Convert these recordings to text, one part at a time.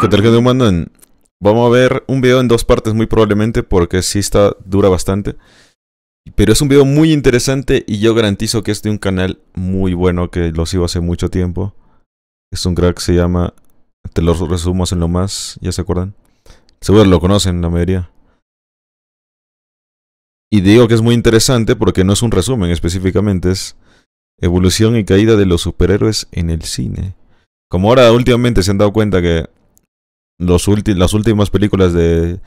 que tal que te Vamos a ver un video en dos partes muy probablemente porque si está, dura bastante. Pero es un video muy interesante y yo garantizo que es de un canal muy bueno que lo sigo hace mucho tiempo. Es un crack, se llama... Te los resumo en lo más, ¿ya se acuerdan? Seguro lo conocen la mayoría. Y digo que es muy interesante porque no es un resumen específicamente, es evolución y caída de los superhéroes en el cine. Como ahora últimamente se han dado cuenta que las últimas películas de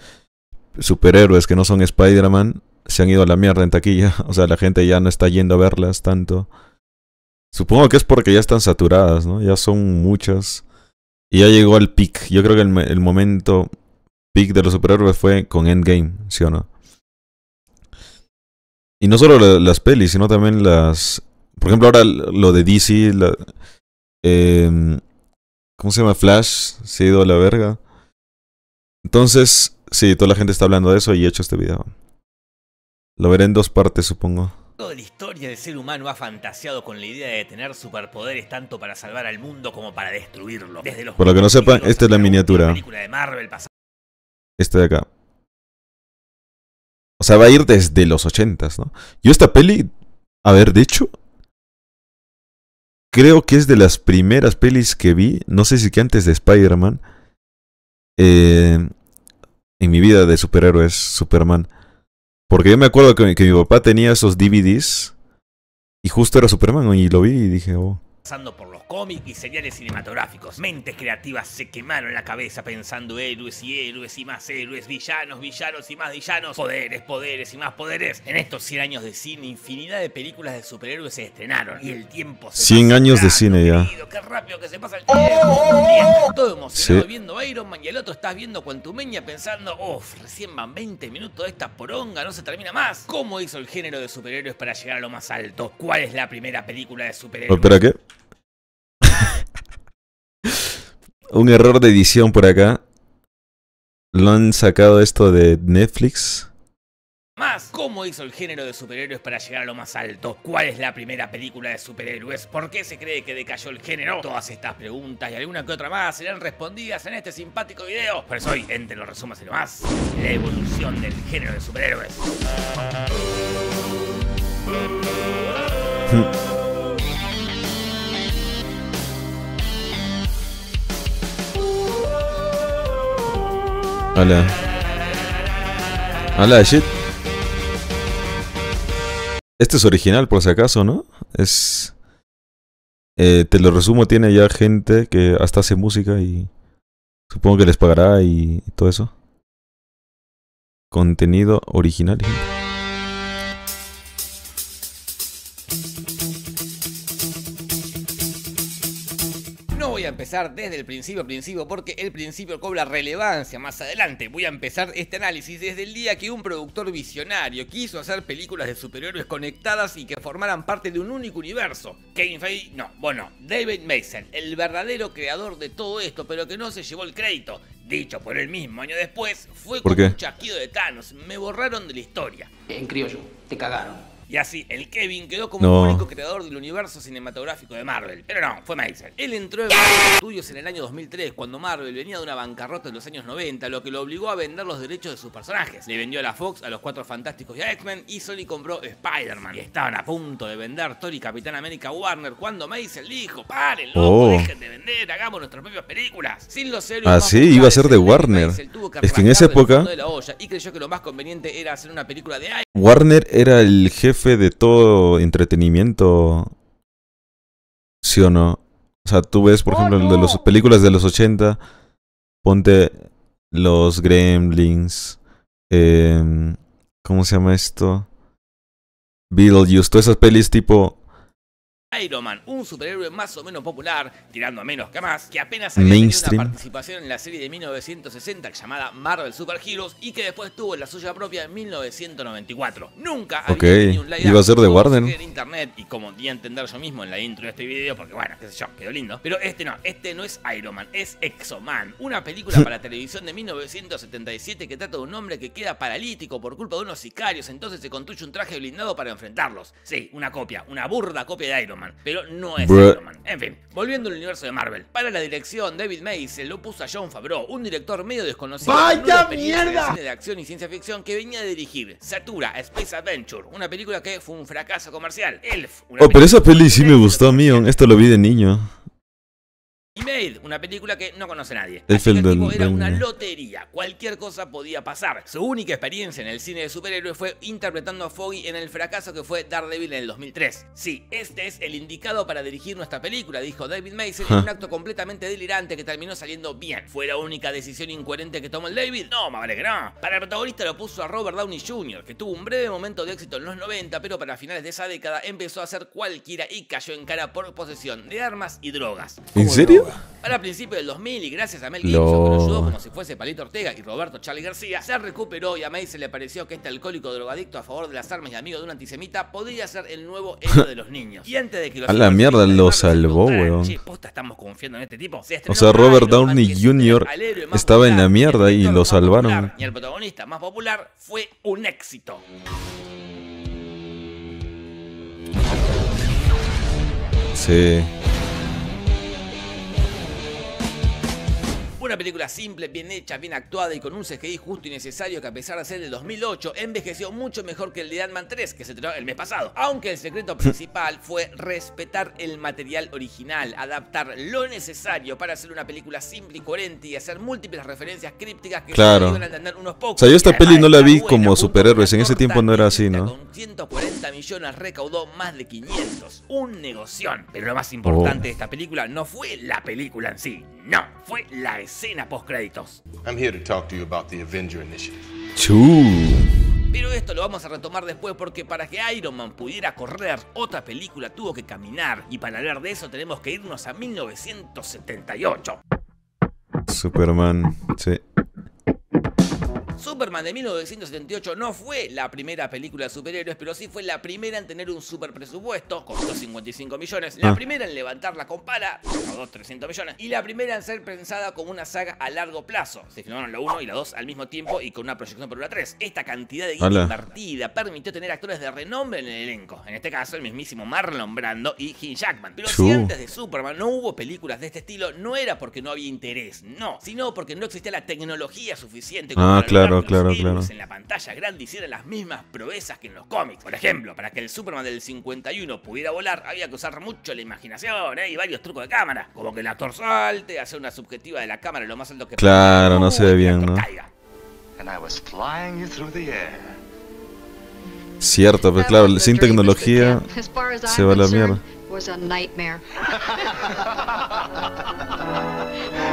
superhéroes que no son Spider-Man se han ido a la mierda en taquilla. O sea, la gente ya no está yendo a verlas tanto. Supongo que es porque ya están saturadas, ¿no? Ya son muchas. Y ya llegó al peak. Yo creo que el, momento peak de los superhéroes fue con Endgame, ¿sí o no? Y no solo las pelis, sino también las... Por ejemplo, ahora lo de DC, eh, em, ¿Cómo se llama? Flash se ha ido la verga. Entonces, sí, toda la gente está hablando de eso y he hecho este video. Lo veré en dos partes, supongo. Toda la historia del ser humano ha fantaseado con la idea de tener superpoderes tanto para salvar al mundo como para destruirlo. Desde los Por lo que no sepan, esta es la miniatura. Película de Marvel esta de acá. O sea, va a ir desde los ochentas, ¿no? Yo esta peli, a ver, de hecho, creo que es de las primeras pelis que vi, no sé si que antes de Spider-Man, eh, en mi vida de superhéroes, Superman. Porque yo me acuerdo que, mi papá tenía esos DVDs y justo era Superman y lo vi y dije, oh. Pasando por cómic y seriales cinematográficos. Mentes creativas se quemaron la cabeza pensando héroes y héroes y más héroes, villanos, villanos y más villanos, poderes, poderes y más poderes. En estos 100 años de cine, infinidad de películas de superhéroes se estrenaron y el tiempo se 100 años de cine ya. qué rápido que se pasa el tiempo. todo emocionado viendo Iron Man y el otro estás viendo Quantumania pensando, uff, recién van 20 minutos de esta poronga, no se termina más. ¿Cómo hizo el género de superhéroes para llegar a lo más alto? ¿Cuál es la primera película de superhéroes? ¿Espera qué? un error de edición por acá. Lo han sacado esto de Netflix. Más, ¿cómo hizo el género de superhéroes para llegar a lo más alto? ¿Cuál es la primera película de superhéroes? ¿Por qué se cree que decayó el género? Todas estas preguntas y alguna que otra más serán respondidas en este simpático video. Por eso hoy, entre los resúmenes y lo más, la evolución del género de superhéroes. Hola. Hola, shit. Este es original, por si acaso, ¿no? Es. Eh, te lo resumo, tiene ya gente que hasta hace música y. Supongo que les pagará y, todo eso. Contenido original, voy a empezar desde el principio, principio, porque el principio cobra relevancia más adelante. Voy a empezar este análisis desde el día que un productor visionario quiso hacer películas de superhéroes conectadas y que formaran parte de un único universo. Kevin Feige, no, bueno, David Mason, el verdadero creador de todo esto, pero que no se llevó el crédito. Dicho por él mismo, año después, fue como un chasquido de Thanos. Me borraron de la historia. En criollo, te cagaron. Y así, el Kevin quedó como el único creador del universo cinematográfico de Marvel. Pero no, fue Maisel. Él entró en Marvel Studios en el año 2003, cuando Marvel venía de una bancarrota en los años 90, lo que lo obligó a vender los derechos de sus personajes. Le vendió a la Fox, a los Cuatro Fantásticos y a X-Men, y Sony compró Spider-Man. estaban a punto de vender Thor y Capitán América Warner cuando Maisel dijo, párenlo oh. dejen de vender, hagamos nuestras propias películas. Sin los héroes Ah, sí, iba a ser de Warner. es que en esa época... y creyó que lo más conveniente era hacer una película de... Warner era el jefe de todo entretenimiento. ¿Sí o no? O sea, tú ves, por oh, ejemplo, de las películas de los 80, ponte los Gremlins, eh, ¿cómo se llama esto? Beetlejuice, todas esas pelis tipo Iron Man, un superhéroe más o menos popular, tirando a menos que a más, que apenas había tenido una participación en la serie de 1960 llamada Marvel Super Heroes y que después tuvo la suya propia en 1994. Nunca okay. tenido un live iba a ser de en internet y como di a entender yo mismo en la intro de este video porque bueno, qué sé yo, quedó lindo, pero este no, este no es Iron Man, es Exoman, una película para televisión de 1977 que trata de un hombre que queda paralítico por culpa de unos sicarios, entonces se construye un traje blindado para enfrentarlos. Sí, una copia, una burda copia de Iron Man pero no es Superman. En fin, volviendo al universo de Marvel. Para la dirección, David Mays lo puso a John Favreau, un director medio desconocido. ¡Vaya mierda! De, acción y ciencia ficción que venía a dirigir Satura Space Adventure, una película que fue un fracaso comercial. Elf, oh, pero esa peli sí me gustó, mío. Esto lo vi de niño una película que no conoce nadie. el era una lotería, cualquier cosa podía pasar. Su única experiencia en el cine de superhéroes fue interpretando a Foggy en el fracaso que fue Daredevil en el 2003. Sí, este es el indicado para dirigir nuestra película, dijo David Mason en un acto completamente delirante que terminó saliendo bien. ¿Fue la única decisión incoherente que tomó el David? No, más que no. Para el protagonista lo puso a Robert Downey Jr., que tuvo un breve momento de éxito en los 90, pero para finales de esa década empezó a ser cualquiera y cayó en cara por posesión de armas y drogas. ¿En serio? Para principios del 2000 y gracias a Mel Gibson que lo ayudó como si fuese Palito Ortega y Roberto Charlie García, se recuperó y a May se le pareció que este alcohólico drogadicto a favor de las armas y amigo de un antisemita podría ser el nuevo héroe de los niños. Y antes de que A la mierda lo salvó, weón. estamos confiando en este tipo. o sea, Robert Downey Jr. estaba en la mierda y lo salvaron. y el protagonista más popular fue un éxito. Sí. Una película simple, bien hecha, bien actuada y con un CGI justo y necesario que a pesar de ser del 2008 envejeció mucho mejor que el de Ant-Man 3 que se estrenó el mes pasado. Aunque el secreto principal fue respetar el material original, adaptar lo necesario para hacer una película simple y coherente y hacer múltiples referencias crípticas que claro. a unos pocos. O sea, yo esta peli no la vi como superhéroes, en ese tiempo no era así, ¿no? 140 millones recaudó más de 500. Un negoción. Pero lo más importante oh. de esta película no fue la película en sí, no, fue la escena post créditos. Pero esto lo vamos a retomar después porque para que Iron Man pudiera correr otra película tuvo que caminar y para hablar de eso tenemos que irnos a 1978. Superman, sí. Superman de 1978 no fue la primera película de superhéroes, pero sí fue la primera en tener un super presupuesto, con 55 millones, la ah. primera en levantar la compara, costó 300 millones, y la primera en ser pensada como una saga a largo plazo. Se filmaron la 1 y la 2 al mismo tiempo y con una proyección por la 3. Esta cantidad de guita invertida permitió tener actores de renombre en el elenco, en este caso el mismísimo Marlon Brando y Jim Jackman. Pero si antes de Superman no hubo películas de este estilo, no era porque no había interés, no, sino porque no existía la tecnología suficiente como ah, claro claro, claro, en la pantalla grande hiciera las mismas proezas que en los cómics. Por ejemplo, para que el Superman del 51 pudiera volar, había que usar mucho la imaginación ¿eh? y varios trucos de cámara. Como que el actor salte, hacer una subjetiva de la cámara lo más alto que Claro, no se ve uh, bien, ¿no? Cierto, pero pues, claro, sin tecnología se va la mierda.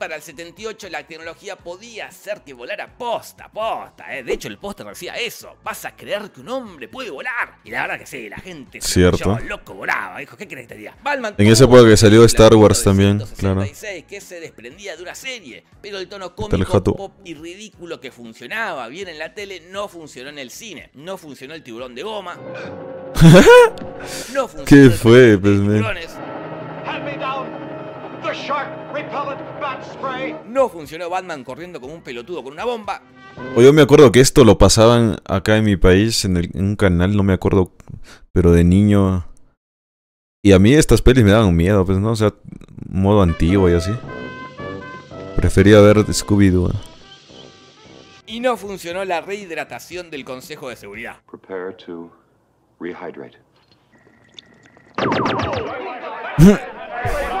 para el 78 la tecnología podía hacer que volara posta, posta, ¿eh? De hecho, el póster decía eso. ¿Vas a creer que un hombre puede volar? Y la verdad que sí, la gente Cierto. loco volaba. Dijo, ¿qué crees que en ese época que salió Star Wars también, 166, claro. que se desprendía de una serie, pero el tono cómico, pop y ridículo que funcionaba bien en la tele no funcionó en el cine. No funcionó el tiburón de goma. no ¿Qué fue, pues, tiburones. No funcionó Batman corriendo como un pelotudo con una bomba. O yo me acuerdo que esto lo pasaban acá en mi país, en, un canal, no me acuerdo, pero de niño. Y a mí estas pelis me daban miedo, pues no, o sea, modo antiguo y así. Prefería ver Scooby-Doo. Y no funcionó la rehidratación del Consejo de Seguridad. Prepare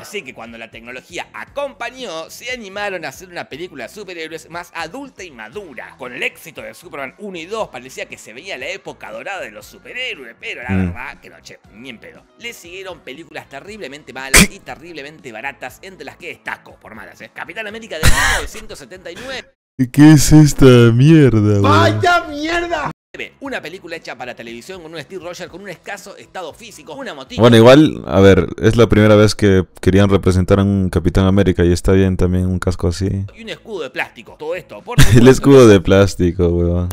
Así que cuando la tecnología acompañó, se animaron a hacer una película de superhéroes más adulta y madura. Con el éxito de Superman 1 y 2 parecía que se veía la época dorada de los superhéroes, pero la mm. verdad que no, che, ni en pedo. Le siguieron películas terriblemente malas y terriblemente baratas, entre las que destaco, por malas, ¿eh? Capitán América de 1979. ¿Qué es esta mierda? ¡Vaya mierda! Una película hecha para televisión con un Steve Rogers con un escaso estado físico, una Bueno, igual, a ver, es la primera vez que querían representar a un Capitán América y está bien también un casco así. Y un escudo de plástico. Todo esto, El escudo de plástico, weón.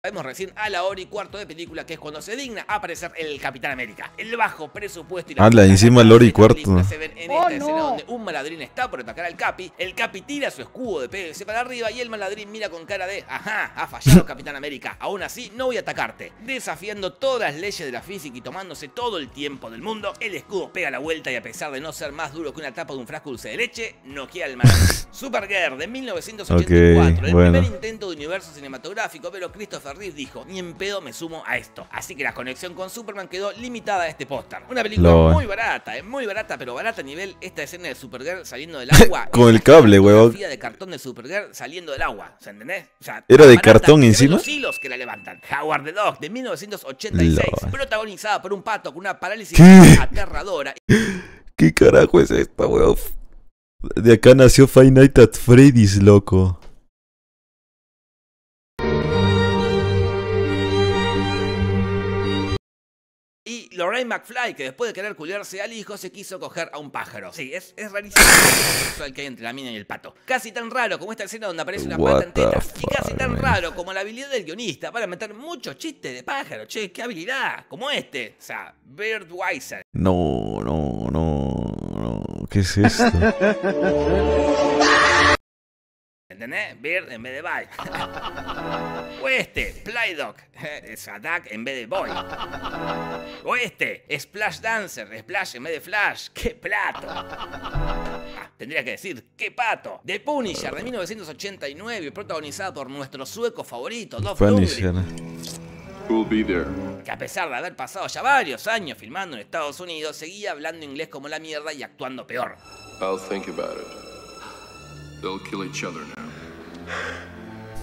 Vemos recién a la hora y cuarto de película, que es cuando se digna aparecer el Capitán América. El bajo presupuesto y la. Ah, encima la hora y cuarto. Se ven en oh, esta no. escena donde un maladrín está por atacar al Capi. El Capi tira su escudo de PVC para arriba y el maladrín mira con cara de: Ajá, ha fallado Capitán América. Aún así, no voy a atacarte. Desafiando todas las leyes de la física y tomándose todo el tiempo del mundo, el escudo pega la vuelta y a pesar de no ser más duro que una tapa de un frasco dulce de leche, noquea al maladrín. Supergirl de 1984, el primer intento de universo cinematográfico, pero Christopher Riff dijo, ni en pedo me sumo a esto. Así que la conexión con Superman quedó limitada a este póster. Una película eh. muy barata, es eh, muy barata, pero barata a nivel esta escena de Supergirl saliendo del agua. Con el cable, huevón. de cartón de Supergirl saliendo del agua, ¿se entendés? ¿Era de cartón encima? Los hilos que la levantan. Howard the Dog, de 1986, eh. protagonizada por un pato con una parálisis aterradora. ¿Qué carajo es esta, huevón? De acá nació Five Nights at Freddy's, loco. Lorraine McFly, que después de querer culiarse al hijo, se quiso coger a un pájaro. Sí, es, es rarísimo el que hay entre la mina y el pato. Casi tan raro como esta escena donde aparece una pata en Y casi tan raro como la habilidad del guionista para meter muchos chistes de pájaro. Che, qué habilidad. Como este. O sea, Birdweiser. No, no, no, no. ¿Qué es esto? ¿entendés? Bird en vez de Bike. O este, Playdoc, es eh, Attack en vez de Boy. O este, Splash Dancer, Splash en vez de Flash. ¡Qué plato! Ah, tendría que decir, ¡qué pato! The Punisher de 1989, protagonizado por nuestro sueco favorito, Dolph Punisher. Que a pesar de haber pasado ya varios años filmando en Estados Unidos, seguía hablando inglés como la mierda y actuando peor. They'll kill each other now.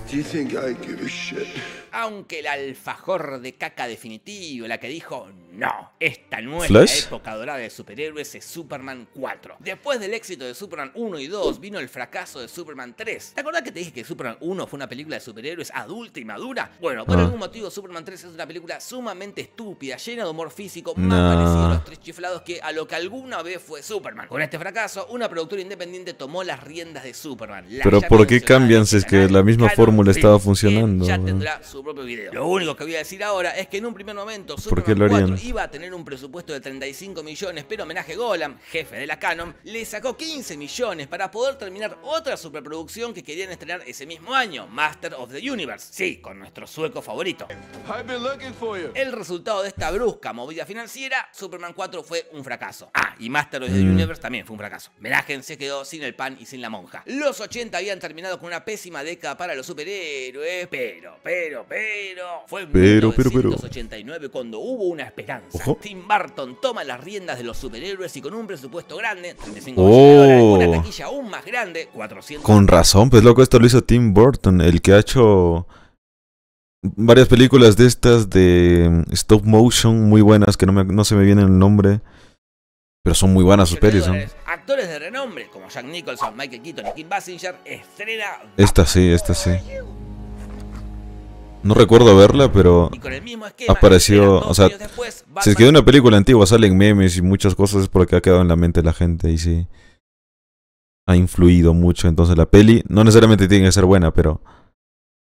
Do you think I give a shit? Aunque el alfajor de caca definitivo, la que dijo no, esta nueva época dorada de superhéroes es Superman 4. Después del éxito de Superman 1 y 2 vino el fracaso de Superman 3. ¿Te acordás que te dije que Superman 1 fue una película de superhéroes adulta y madura? Bueno, por ah. algún motivo Superman 3 es una película sumamente estúpida, llena de humor físico, más parecido a los tres chiflados que a lo que alguna vez fue Superman. Con este fracaso, una productora independiente tomó las riendas de Superman. Pero ¿por qué cambian si es que la misma fórmula estaba funcionando? Ya tendrá su propio video. Lo único que voy a decir ahora es que en un primer momento Superman harían? iba a tener un presupuesto de 35 millones, pero homenaje Golan, jefe de la Canon, le sacó 15 millones para poder terminar otra superproducción que querían estrenar ese mismo año, Master of the Universe, sí, con nuestro sueco favorito. El resultado de esta brusca movida financiera, Superman 4 fue un fracaso. Ah, y Master of the Universe también fue un fracaso. Menagen se quedó sin el pan y sin la monja. Los 80 habían terminado con una pésima década para los superhéroes, pero, pero, pero, fue en 1989 cuando hubo una esperanza Tim Burton toma las riendas de los superhéroes y con un presupuesto grande, 35 de dólares, una taquilla aún más grande, 400. Con razón, pues loco, esto lo hizo Tim Burton, el que ha hecho varias películas de estas de mm, stop motion muy buenas que no, se me viene el nombre. Pero son muy buenas sus pelis, Actores de renombre como Jack Nicholson, Michael Keaton y Kim Basinger estrena... Esta sí, esta sí. No recuerdo verla, pero Ha apareció, o sea, si es que de una película antigua salen memes y muchas cosas es porque ha quedado en la mente de la gente y sí ha influido mucho. Entonces la peli no necesariamente tiene que ser buena, pero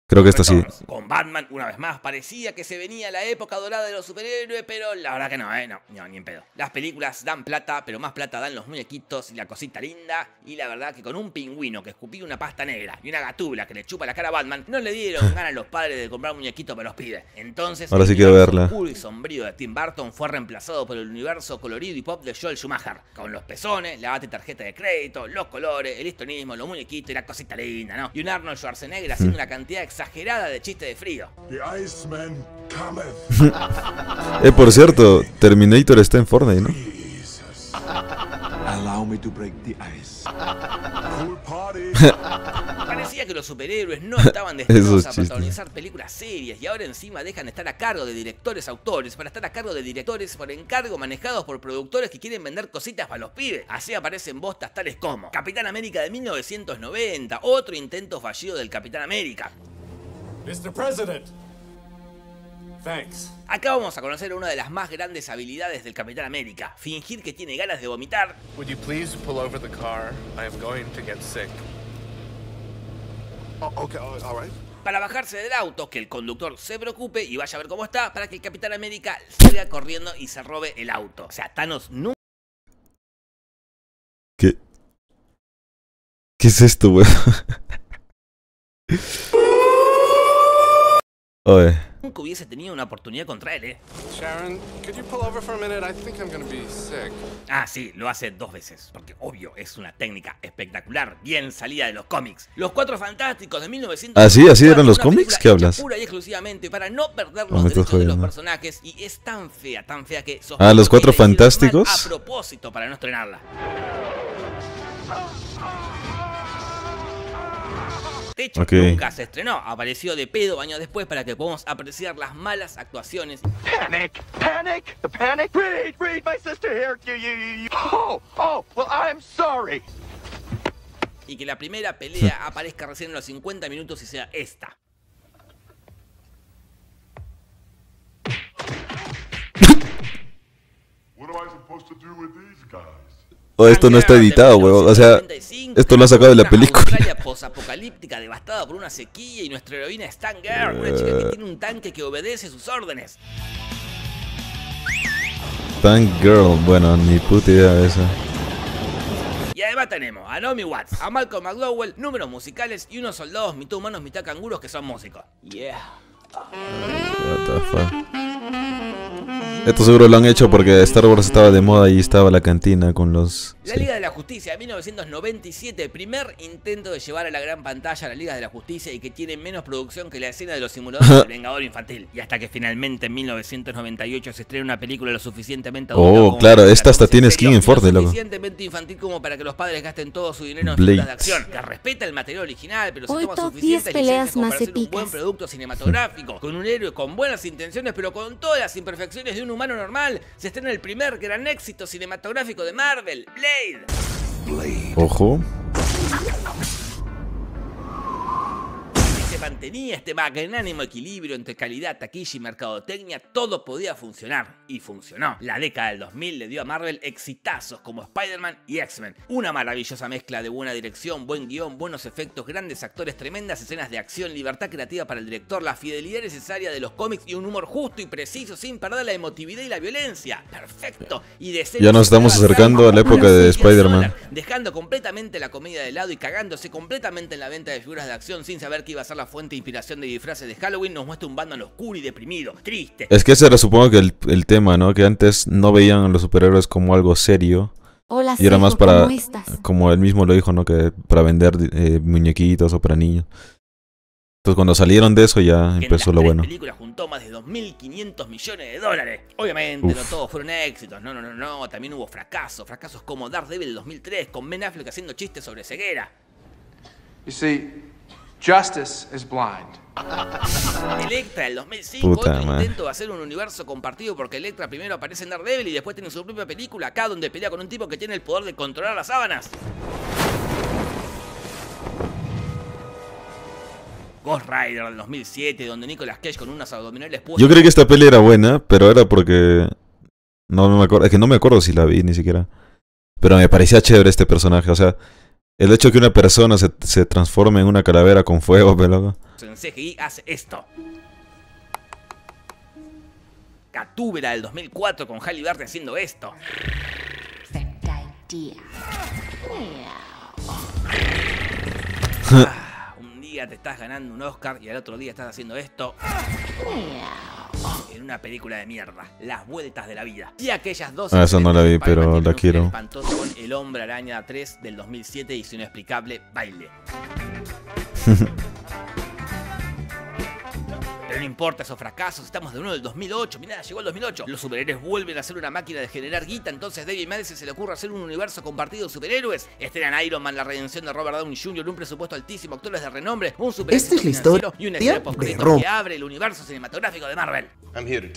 Creo que esto sí. Con Batman, una vez más, parecía que se venía la época dorada de los superhéroes, pero la verdad que no, ¿eh? No, ni en pedo. Las películas dan plata, pero más plata dan los muñequitos y la cosita linda. Y la verdad que con un pingüino que escupía una pasta negra y una gatubla que le chupa la cara a Batman, no le dieron ganas a los padres de comprar muñequito para los pibes. Entonces, ahora sí quiero verla. y sombrío de Tim Burton fue reemplazado por el universo colorido y pop de Joel Schumacher. Con los pezones, la bate tarjeta de crédito, los colores, el histonismo, los muñequitos y la cosita linda, ¿no? Y un Arnold Schwarzenegger haciendo mm. una cantidad exagerada de chiste de frío. The eh, por cierto, Terminator está en Fortnite, ¿no? Parecía que los superhéroes no estaban destinados a protagonizar películas serias y ahora encima dejan estar a cargo de directores autores para estar a cargo de directores por encargo manejados por productores que quieren vender cositas para los pibes. Así aparecen bostas tales como Capitán América de 1990, otro intento fallido del Capitán América, Mr. President. Thanks. Acá vamos a conocer una de las más grandes habilidades del Capitán América, fingir que tiene ganas de vomitar. you please pull over the car? I am going to oh, Para bajarse del auto, que el conductor se preocupe y vaya a ver cómo está, para que el Capitán América siga corriendo y se robe el auto. O sea, Thanos nunca... ¿Qué? ¿Qué es esto, weón? Oye. Nunca hubiese tenido una oportunidad contra él, ¿eh? Sharon, Ah, sí, lo hace dos veces, porque obvio, es una técnica espectacular, bien salida de los cómics. Los Cuatro Fantásticos de 1900. Ah, ¿Así? ¿Así eran los cómics? ¿Qué hablas? Pura y exclusivamente para no perder los de los personajes y es tan fea, tan fea que... Ah, los Cuatro Fantásticos. A propósito para no estrenarla. okay. nunca se estrenó, apareció de pedo años después para que podamos apreciar las malas actuaciones. Panic, the panic. Read, read my sister Oh, oh, well I'm sorry. Y que la primera pelea aparezca recién en los 50 minutos y sea esta. O esto no está editado, weón. O sea, esto lo ha sacado de la película. Australia devastada por una sequía y nuestra heroína Girl, que tiene un tanque que obedece sus órdenes. Tank Girl, bueno, ni puta idea de eso. Y además tenemos a Nomi Watts, a Malcolm McDowell, números musicales y unos soldados mitad humanos, mitad canguros que son músicos. Yeah. Esto seguro lo han hecho porque Star Wars estaba de moda y estaba la cantina con los... La Liga de la Justicia, 1997, primer intento de llevar a la gran pantalla la Liga de la Justicia y que tiene menos producción que la escena de los simuladores del Vengador Infantil. Y hasta que finalmente en 1998 se estrena una película lo suficientemente... Oh, claro, esta hasta tiene skin en Lo suficientemente infantil como para que los padres gasten todo su dinero en películas de acción. Que respeta el material original, pero se toma suficiente peleas más épicas. un buen producto cinematográfico con un héroe con buenas intenciones, pero con todas las imperfecciones de un humano normal, se estrena el primer gran éxito cinematográfico de Marvel, Blade. Ojo mantenía este magnánimo equilibrio entre calidad, taquilla y mercadotecnia, todo podía funcionar. Y funcionó. La década del 2000 le dio a Marvel exitazos como Spider-Man y X-Men. Una maravillosa mezcla de buena dirección, buen guión, buenos efectos, grandes actores, tremendas escenas de acción, libertad creativa para el director, la fidelidad necesaria de los cómics y un humor justo y preciso sin perder la emotividad y la violencia. Perfecto. Y de ya nos estamos acercando a la época de Spider-Man. Dejando completamente la comedia de lado y cagándose completamente en la venta de figuras de acción sin saber qué iba a ser la fuente de inspiración de disfraces de Halloween, nos muestra un Batman oscuro y deprimido, triste. Es que ese era supongo que el, tema, ¿no? Que antes no veían a los superhéroes como algo serio. y era más para, como él mismo lo dijo, ¿no? Que para vender eh, muñequitos o para niños. Entonces cuando salieron de eso ya empezó lo bueno. La película juntó más de 2.500 millones de dólares. Obviamente no todos fueron éxitos, no, no, no, no, también hubo fracasos, fracasos como Daredevil 2003 con Ben Affleck haciendo chistes sobre ceguera. Y sí. Justice is blind. Electra, el 2005, otro intento de hacer un universo compartido porque Electra primero aparece en Daredevil y después tiene su propia película acá donde pelea con un tipo que tiene el poder de controlar las sábanas. Ghost Rider del 2007, donde Nicolas Cage con unas abdominales puestas. Yo creo que esta peli era buena, pero era porque. No me acuerdo, es que no me acuerdo si la vi ni siquiera. Pero me parecía chévere este personaje, o sea, el hecho de que una persona se, se transforme en una calavera con fuego, pelado. En CGI hace esto. Catúbera del 2004 con Halliburton haciendo esto. te estás ganando un Oscar y al otro día estás haciendo esto en una película de mierda, Las vueltas de la vida. Y aquellas dos Ah, no la vi, pero la quiero. El hombre araña 3 del 2007 y su inexplicable baile. no importa esos fracasos, estamos de uno del 2008, Mira, llegó el 2008. Los superhéroes vuelven a ser una máquina de generar guita, entonces David Madison se le ocurre hacer un universo compartido de superhéroes. era Iron Man, la redención de Robert Downey Jr., un presupuesto altísimo, actores de renombre, un superhéroe y una equipo de que abre el universo cinematográfico de Marvel. Avenger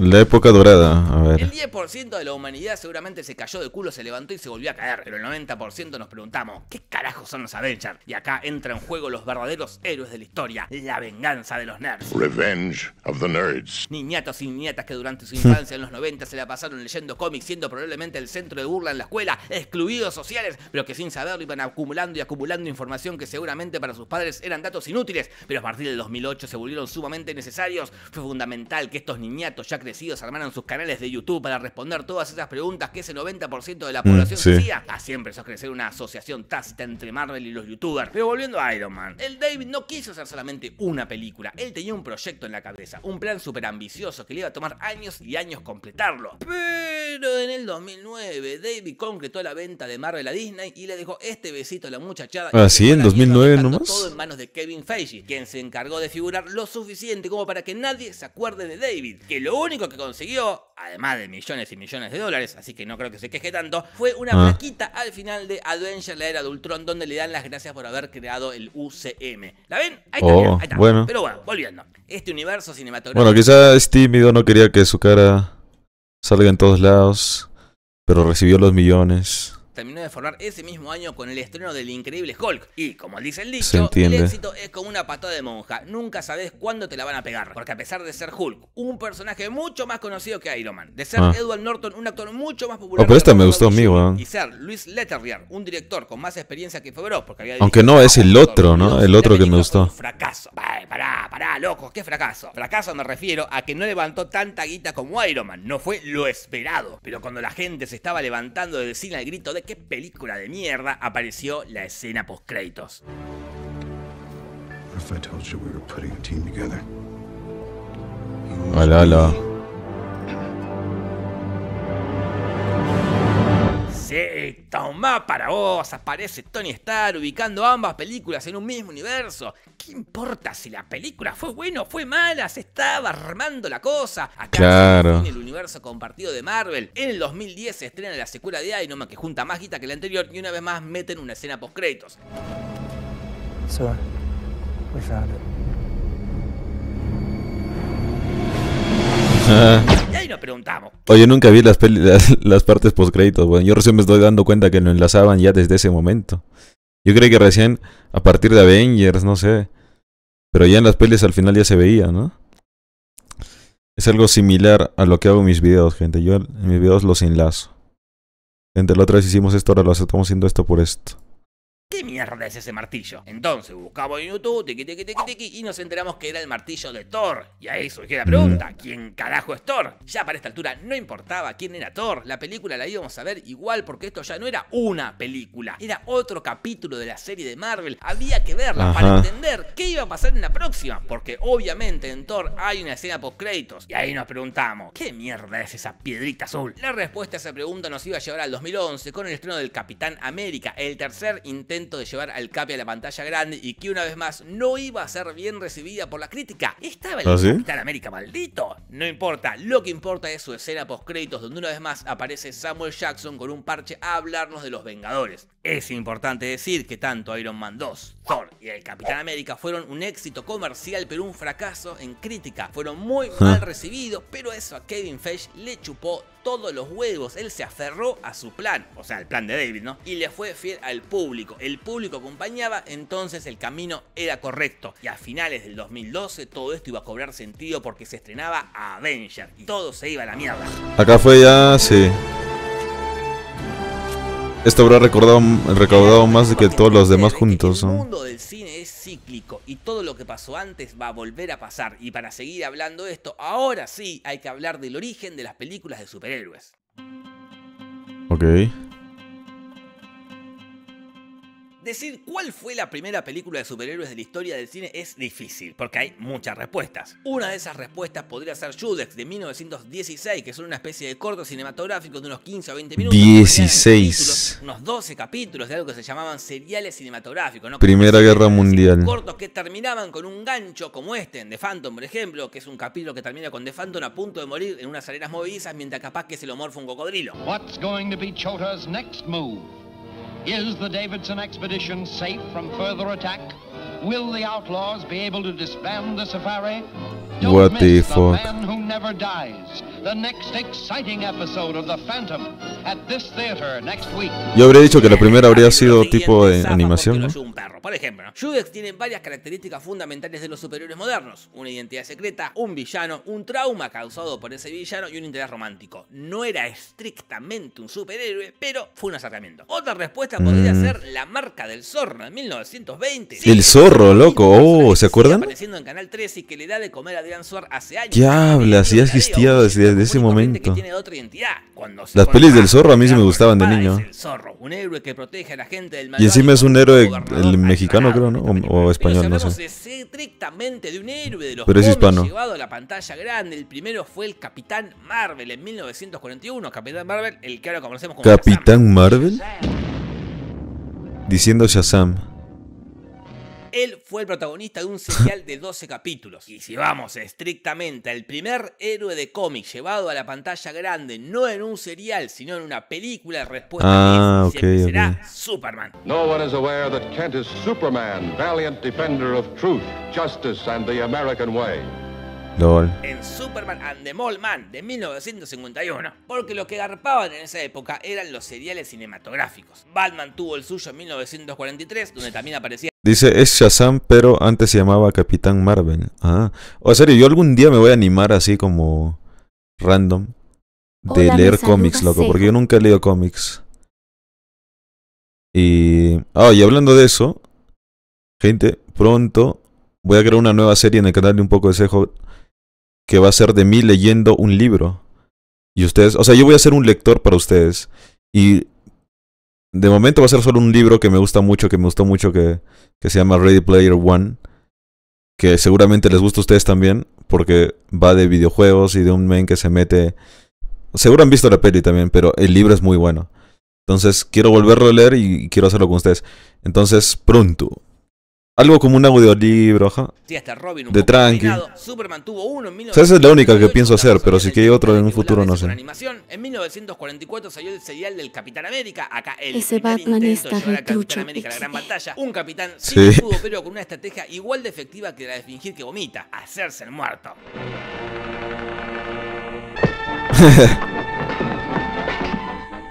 La época dorada, a ver. El 10% de la humanidad seguramente se cayó de culo, se levantó y se volvió a caer, pero el 90% nos preguntamos, ¿qué carajos son los Avengers? Y acá entran en juego los verdaderos héroes de la historia, la venganza de los nerds. Revenge of the nerds. Niñatos y niñatas que durante su infancia en los 90 se la pasaron leyendo cómics, siendo probablemente el centro de burla en la escuela, excluidos sociales, pero que sin saberlo iban acumulando y acumulando información que seguramente para sus padres eran datos inútiles, pero a partir del 2008 se volvieron sumamente necesarios. Fue fundamental que estos niñatos ya crecidos armaron sus canales de YouTube para responder todas esas preguntas que ese 90% de la mm, población decía hacía. Ah, Así empezó a crecer una asociación tácita entre Marvel y los YouTubers. Pero volviendo a Iron Man, el David no quiso hacer solamente una película. Él tenía un proyecto en la cabeza, un plan súper ambicioso que le iba a tomar años y años completarlo. Pero en el 2009, David concretó la venta de Marvel a Disney y le dejó este besito a la muchachada. Así ah, en 2009 nomás. Todo en manos de Kevin Feige, quien se encargó de figurar lo suficiente como para que nadie se acuerde de David. Que lo único que consiguió, además de millones y millones de dólares, así que no creo que se queje tanto, fue una ah. plaquita al final de Adventure la era de Ultron, donde le dan las gracias por haber creado el UCM. ¿La ven? Ahí está, oh, ahí está. Bueno. Pero bueno, volviendo. Este universo cinematográfico. Bueno, quizá es tímido, no quería que su cara salga en todos lados, pero recibió los millones terminó de formar ese mismo año con el estreno del Increíble Hulk. Y como dice el dicho, el éxito es como una patada de monja. Nunca sabes cuándo te la van a pegar. Porque a pesar de ser Hulk, un personaje mucho más conocido que Iron Man, de ser ah. Edward Norton, un actor mucho más popular. Oh, pero este me gustó Y ser Luis Leterrier, un director con más experiencia que Favreau, Aunque no, es el otro, ¿no? El otro que me gustó. Fracaso. Vale, pará, pará, loco, ¿qué fracaso? Fracaso me refiero a que no levantó tanta guita como Iron Man. No fue lo esperado. Pero cuando la gente se estaba levantando del cine al grito de qué película de mierda apareció la escena post-créditos. Hola, Sí, toma para vos, aparece Tony Stark ubicando ambas películas en un mismo universo. ¿Qué importa si la película fue buena o fue mala? Se estaba armando la cosa. Acá claro. en el universo compartido de Marvel. En el 2010 se estrena la secuela de Iron Man que junta más guita que la anterior y una vez más meten una escena post créditos. Sir, we found it. Ah. Oye, nunca vi las, las, partes post créditos, bueno, yo recién me estoy dando cuenta que lo enlazaban ya desde ese momento. Yo creí que recién a partir de Avengers, no sé. Pero ya en las pelis al final ya se veía, ¿no? Es algo similar a lo que hago en mis videos, gente. Yo en mis videos los enlazo. entre la otra vez hicimos esto, ahora lo estamos haciendo esto por esto. ¿Qué mierda es ese martillo? Entonces buscamos en YouTube, tiki tiki tiki y nos enteramos que era el martillo de Thor. Y ahí surgió la pregunta, mm. ¿quién carajo es Thor? Ya para esta altura no importaba quién era Thor, la película la íbamos a ver igual porque esto ya no era una película, era otro capítulo de la serie de Marvel. Había que verla para entender qué iba a pasar en la próxima, porque obviamente en Thor hay una escena post créditos. Y ahí nos preguntamos, ¿qué mierda es esa piedrita azul? La respuesta a esa pregunta nos iba a llevar al 2011 con el estreno del Capitán América, el tercer intento de llevar al Capi a la pantalla grande y que una vez más no iba a ser bien recibida por la crítica. Estaba el ¿Ah, Capitán América maldito. No importa, lo que importa es su escena post créditos donde una vez más aparece Samuel Jackson con un parche a hablarnos de los Vengadores. Es importante decir que tanto Iron Man 2, Thor y el Capitán América fueron un éxito comercial pero un fracaso en crítica. Fueron muy ah. mal recibidos, pero eso a Kevin Feige le chupó todos los huevos. Él se aferró a su plan, o sea, el plan de David, ¿no? Y le fue fiel al público. El público acompañaba, entonces el camino era correcto. Y a finales del 2012 todo esto iba a cobrar sentido porque se estrenaba Avenger y todo se iba a la mierda. Acá fue ya, sí. Esto habrá recordado, recordado más que todos los demás juntos. El mundo del cine es cíclico y todo lo que pasó antes va a volver a pasar. Y para seguir hablando de esto, ahora sí hay que hablar del origen de las películas de superhéroes. Ok. Decir cuál fue la primera película de superhéroes de la historia del cine es difícil, porque hay muchas respuestas. Una de esas respuestas podría ser Judex de 1916, que son una especie de corto cinematográfico de unos 15 o 20 minutos. 16. Unos 12 capítulos de algo que se llamaban seriales cinematográficos. ¿no? Primera Guerra Mundial. Cortos que terminaban con un gancho como este en The Phantom, por ejemplo, que es un capítulo que termina con The Phantom a punto de morir en unas arenas movedizas mientras capaz que se lo morfa un cocodrilo. What's going to be Chota's next move? Is the Davidson expedition safe from further attack? Will the outlaws be able to disband the safari? Don't what the, the fuck? man who never dies the next exciting episode of The Phantom at this theater next week. Yo habría dicho que la primera habría sido tipo de animación, ¿no? Un perro. Por ejemplo, Judex tiene varias características fundamentales de los superiores modernos. Una identidad secreta, un villano, un trauma causado por ese villano y un interés romántico. No era estrictamente un superhéroe, pero fue un acercamiento. Otra respuesta mm. podría ser la marca del zorro en 1920. el zorro, loco. Oh, ¿se acuerdan? Apareciendo en Canal 3 y que le da de comer a Adrián Suar hace años. ¿Qué hablas? ese momento. Que tiene otra identidad. Cuando se Las pelis del zorro a mí se me gustaban de niño. El zorro, un héroe que protege a la gente del y encima es un héroe el mexicano, creo, ¿no? O, o español, no sé. estrictamente de un héroe de los Pero es hispano. llevado a la pantalla grande. El primero fue el Capitán Marvel en 1941. Capitán Marvel, el que ahora conocemos como ¿Capitán Marvel? Diciendo Shazam. Él fue el protagonista de un serial de 12 capítulos. Y si vamos estrictamente al primer héroe de cómic llevado a la pantalla grande, no en un serial, sino en una película, de respuesta ah, es, será Superman. No one is Kent is Superman, valiant defender of truth, justice and the American way. En Superman and the Mole Man de 1951. Porque lo que garpaban en esa época eran los seriales cinematográficos. Batman tuvo el suyo en 1943, donde también aparecía Dice, es Shazam, pero antes se llamaba Capitán Marvel. Ah, o serio, yo algún día me voy a animar así como random de leer cómics, loco, porque yo nunca he leído cómics. Y. Ah, y hablando de eso, gente, pronto voy a crear una nueva serie en el canal de Un poco de Cejo que va a ser de mí leyendo un libro. Y ustedes, o sea, yo voy a ser un lector para ustedes. Y de momento va a ser solo un libro que me gusta mucho, que me gustó mucho, que, que se llama Ready Player One. Que seguramente les gusta a ustedes también, porque va de videojuegos y de un main que se mete. Seguro han visto la peli también, pero el libro es muy bueno. Entonces quiero volverlo a leer y quiero hacerlo con ustedes. Entonces pronto algo como un audiolibro, ajá. Sí, hasta Robin un De poco tranqui. Superman tuvo uno en 1948, esa es la única que pienso hacer, pero si hay otro en un futuro no sé. En 1944 salió el serial del Capitán América, acá el Ese Batman está al Capitán América a la gran batalla. Un capitán sí. sin escudo, pero con una estrategia igual de efectiva que la de fingir que vomita, hacerse el muerto.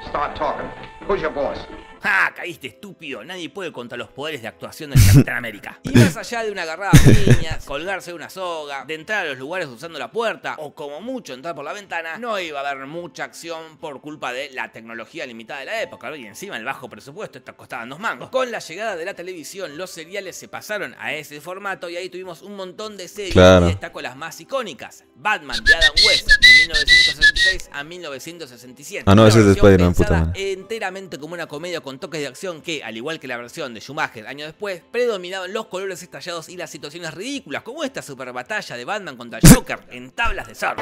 Start talking. Who's your boss? Ah, Caíste estúpido. Nadie puede contra los poderes de actuación del Capitán América. Y más allá de una agarrada piñas, colgarse de una soga, de entrar a los lugares usando la puerta o como mucho entrar por la ventana, no iba a haber mucha acción por culpa de la tecnología limitada de la época. Y encima el bajo presupuesto, esto costaban dos mangos. Con la llegada de la televisión, los seriales se pasaron a ese formato y ahí tuvimos un montón de series. Y las más icónicas: Batman de Adam West, 1966 a 1967. Ah, no, ese es de Spider-Man, puta Enteramente como una comedia con toques de acción que, al igual que la versión de Schumacher año después, predominaban los colores estallados y las situaciones ridículas, como esta super batalla de Batman contra Joker en tablas de surf.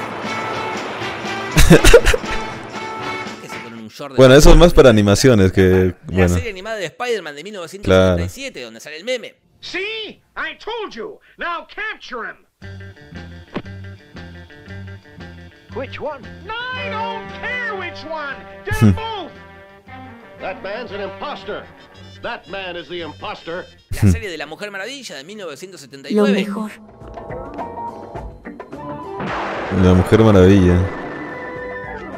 Bueno, eso es más para animaciones que. La serie animada de Spider-Man de 1977, donde sale el meme. Sí, I told you. Now capture him. Which one? No, I don't care which one. Hmm. They're That man's an imposter. That man is the imposter. La hmm. serie de la Mujer Maravilla de 1979. Lo mejor. La Mujer Maravilla.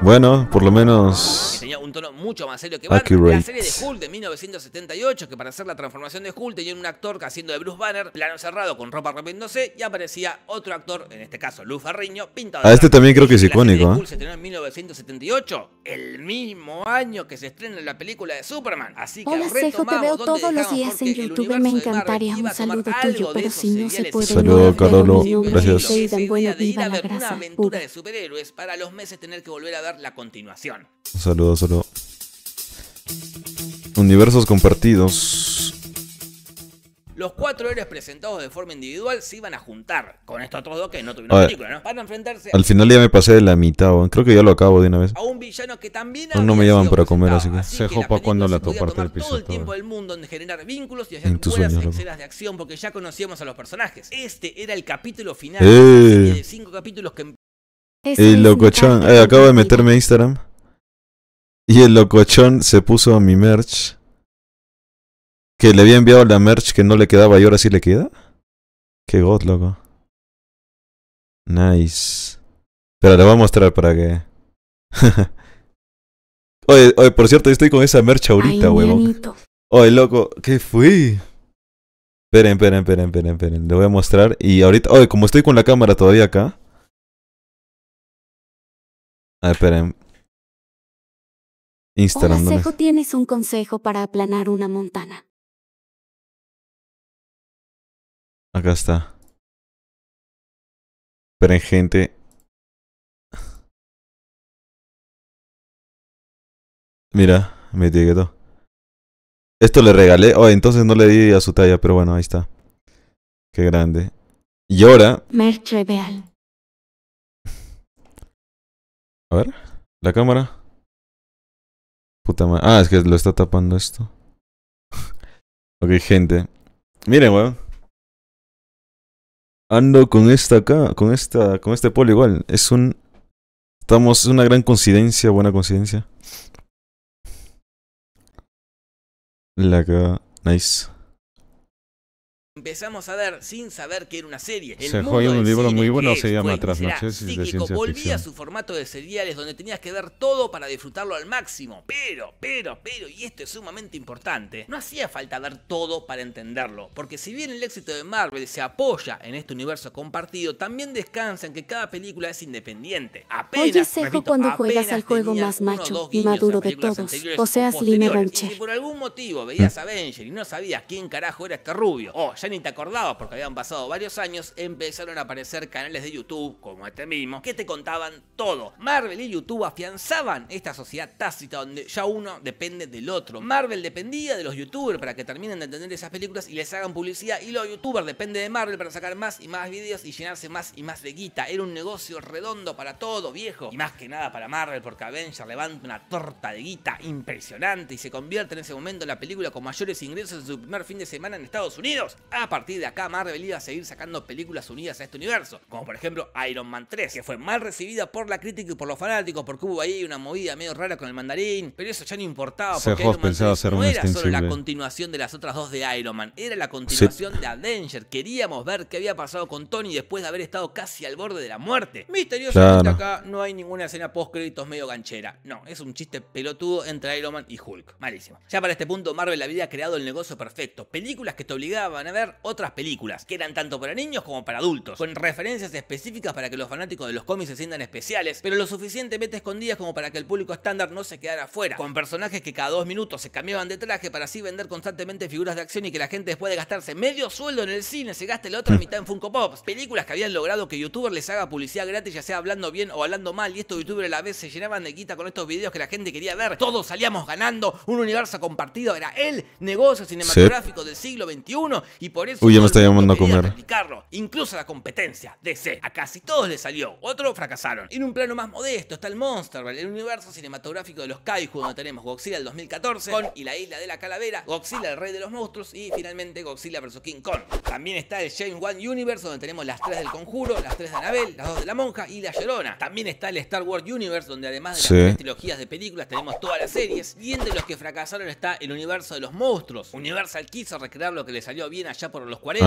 Bueno, por lo menos. Que un tono mucho más serio que Batman. La serie de Hulk de 1978, que para hacer la transformación de Hulk tenía un actor haciendo de Bruce Banner, plano cerrado con ropa rompiéndose, y aparecía otro actor, en este caso Luz Ferriño, pintado. A ah, este también creo que es icónico. Hulk se estrenó en 1978, el mismo año que se estrena la película de Superman. Así que Hola, Sejo, te veo todos los días en YouTube. Me encantaría un saludo tuyo, pero si no se puede. Saludo, Carlos, Gracias. Soy tan la grasa. Una aventura de superhéroes para los meses tener que volver a la continuación. Saludos, saludos. Universos compartidos. Los cuatro héroes presentados de forma individual se iban a juntar con estos otros dos que no tuvieron ver, película, ¿no? Para enfrentarse. Al final ya me pasé de la mitad, ¿o? creo que ya lo acabo de una vez. A un villano que también. No, no me llaman para comer, así que. se jopa cuando la toparte del piso. Todo el tiempo del mundo en generar vínculos y hacer buenas de acción porque ya conocíamos a los personajes. Este era el capítulo final eh. de cinco capítulos que el locochón. Eh, acabo de meterme a Instagram. Y el locochón se puso mi merch. Que le había enviado la merch que no le quedaba y ahora sí le queda. Qué god, loco. Nice. Pero le voy a mostrar para que. oye, oye, por cierto, estoy con esa merch ahorita, huevón. Oye, loco, ¿qué fui? Esperen, esperen, esperen, esperen, esperen. Le voy a mostrar. Y ahorita, oye, como estoy con la cámara todavía acá. A ah, ver, esperen. Instagram. tienes un consejo para aplanar una montana. Acá está. Esperen, gente. Mira, me todo. Esto le regalé. Oh, entonces no le di a su talla, pero bueno, ahí está. Qué grande. Y ahora. Merch Real. A ver, la cámara. Puta madre. Ah, es que lo está tapando esto. ok, gente. Miren, weón. Ando con esta acá, con esta, con este polo igual. Es un... Estamos, una gran coincidencia, buena coincidencia. La acá, nice empezamos a ver sin saber que era una serie. El se mundo un libro muy bueno, se llama Trasnoches de ciencia Volvía a su formato de seriales donde tenías que ver todo para disfrutarlo al máximo. Pero, pero, pero, y esto es sumamente importante, no hacía falta ver todo para entenderlo. Porque si bien el éxito de Marvel se apoya en este universo compartido, también descansa en que cada película es independiente. Apenas, Oye, Sejo, cuando juegas al juego más macho y maduro de todos, o sea, Slim Rancher. Si por algún motivo veías a Avenger y no sabías quién carajo era este rubio, o oh, ya ni te acordabas porque habían pasado varios años, empezaron a aparecer canales de YouTube, como este mismo, que te contaban todo. Marvel y YouTube afianzaban esta sociedad tácita donde ya uno depende del otro. Marvel dependía de los youtubers para que terminen de entender esas películas y les hagan publicidad y los youtubers dependen de Marvel para sacar más y más vídeos y llenarse más y más de guita. Era un negocio redondo para todo, viejo. Y más que nada para Marvel porque Avenger levanta una torta de guita impresionante y se convierte en ese momento en la película con mayores ingresos de su primer fin de semana en Estados Unidos. Ah, partir de acá Marvel iba a seguir sacando películas unidas a este universo, como por ejemplo Iron Man 3, que fue mal recibida por la crítica y por los fanáticos porque hubo ahí una movida medio rara con el mandarín, pero eso ya no importaba porque Iron Man 3 no era solo la continuación de las otras dos de Iron Man, era la continuación de Avenger. Queríamos ver qué había pasado con Tony después de haber estado casi al borde de la muerte. Misteriosamente acá no hay ninguna escena post créditos medio ganchera. No, es un chiste pelotudo entre Iron Man y Hulk. Malísimo. Ya para este punto Marvel había creado el negocio perfecto, películas que te obligaban a ver otras películas, que eran tanto para niños como para adultos, con referencias específicas para que los fanáticos de los cómics se sientan especiales, pero lo suficientemente escondidas como para que el público estándar no se quedara afuera, con personajes que cada dos minutos se cambiaban de traje para así vender constantemente figuras de acción y que la gente después de gastarse medio sueldo en el cine se gaste la otra mitad en Funko Pops, películas que habían logrado que youtubers les haga publicidad gratis ya sea hablando bien o hablando mal y estos youtubers a la vez se llenaban de guita con estos videos que la gente quería ver, todos salíamos ganando, un universo compartido era el negocio cinematográfico del siglo XXI y Uy, ya me está llamando a comer. incluso la competencia, DC. A casi todos le salió, otros fracasaron. En un plano más modesto está el Monsterverse, el universo cinematográfico de los Kaiju, donde tenemos Godzilla del 2014, con y la isla de la calavera, Godzilla el rey de los monstruos y finalmente Godzilla vs King Kong. También está el James One Universe, donde tenemos las tres del conjuro, las tres de Anabel, las dos de la monja y la llorona. También está el Star Wars Universe, donde además de las tres trilogías de películas tenemos todas las series. Y entre los que fracasaron está el universo de los monstruos. Universal quiso recrear lo que le salió bien allá por los 40.